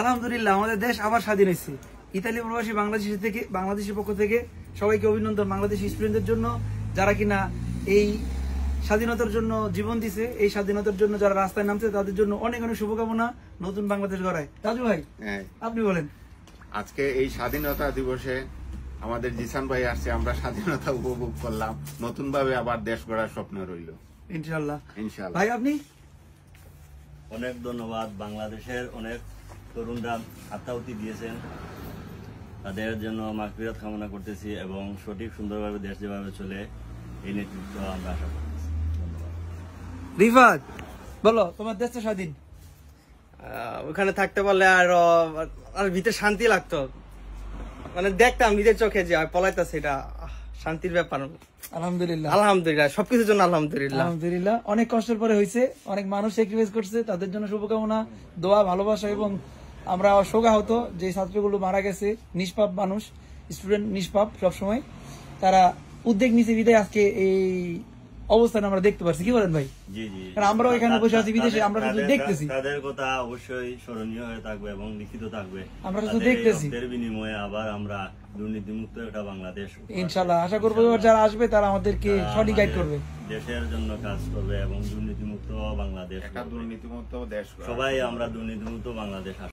আলহামদুলিল্লাহ আমাদের দেশ আবার স্বাধীন হয়েছে ইতালি প্রবাসী বাংলাদেশি থেকে বাংলাদেশের পক্ষ থেকে সবাইকে অভিনন্দন বাংলাদেশি স্টুডেন্টদের জন্য যারা কিনা এই স্বাধীনতার জন্য জীবন দিছে এই স্বাধীনতার জন্য যারা রাস্তায় নামছে তাদের জন্য অনেক অনেক শুভকামনা নতুন বাংলাদেশ গড়ায় রাজু ভাই হ্যাঁ। আপনি বলেন আজকে এই স্বাধীনতা দিবসে আমাদের জিসান ভাই আসছে আমরা স্বাধীনতা উপভোগ করলাম নতুন ভাবে আবার দেশ গড়ার স্বপ্ন রইল ইনশাল্লাহ ইনশাল্লাহ ভাই আপনি অনেক ধন্যবাদ বাংলাদেশের অনেক তরুণরা আত্মাহুতি দিয়েছেন তাদের জন্য মাগফিরাত কামনা করতেছি এবং সঠিক সুন্দরভাবে দেশ যেভাবে চলে এই নেতৃত্ব আমরা আশা করতেছি ধন্যবাদ রিফাত বলো তোমার দেশ স্বাধীন ওখানে থাকতে পারলে আর আর ভিতরে শান্তি লাগতো মানে দেখতাম নিজের চোখে যে পলাইতাছে এটা শান্তির ব্যাপার আলহামদুলিল্লাহ আলহামদুলিল্লাহ সবকিছুর জন্য আলহামদুলিল্লাহ আলহামদুলিল্লাহ অনেক কষ্টের পরে হয়েছে অনেক মানুষ স্যাক্রিফাইস করছে তাদের জন্য শুভকামনা দোয়া ভালোবাসা এবং আমরা শোকাহত যে ছাত্রগুলো মারা গেছে নিষ্পাপ মানুষ স্টুডেন্ট নিষ্পাপ সবসময় তারা উদ্বেগ নিচে বিদায় আজকে এই অবস্থান আমরা দেখতে পাচ্ছি কি বলেন ভাই কারণ আমরাও এখানে বসে আছি বিদেশে আমরা শুধু দেখতেছি তাদের কথা অবশ্যই স্মরণীয় হয়ে থাকবে এবং লিখিত থাকবে আমরা শুধু দেখতেছি এর বিনিময়ে আবার আমরা দুর্নীতি মুক্ত একটা বাংলাদেশ ইনশাআল্লাহ আশা করব যারা আসবে তারা আমাদেরকে সঠিক গাইড করবে দেশের জন্য কাজ করবে এবং দুর্নীতি মুক্ত বাংলাদেশ একটা মুক্ত দেশ সবাই আমরা দুর্নীতি মুক্ত বাংলাদেশ